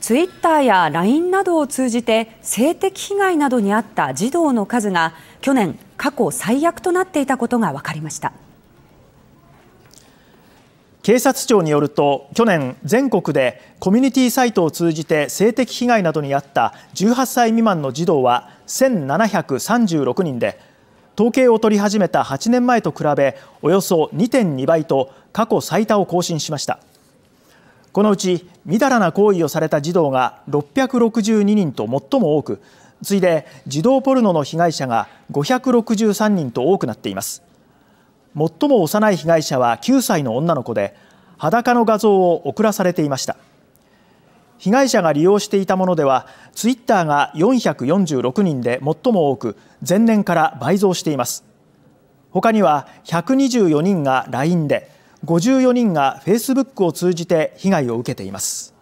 ツイッターや LINE などを通じて性的被害などに遭った児童の数が去年、過去最悪となっていたことが分かりました警察庁によると去年、全国でコミュニティサイトを通じて性的被害などに遭った18歳未満の児童は1736人で統計を取り始めた8年前と比べおよそ2.2倍と過去最多を更新しましたこのうちみだらな行為をされた児童が662人と最も多く次いで児童ポルノの被害者が563人と多くなっています最も幼い被害者は9歳の女の子で裸の画像を送らされていました被害者が利用していたものではツイッターが446人で最も多く前年から倍増しています他には124人が LINE で54人がフェイスブックを通じて被害を受けています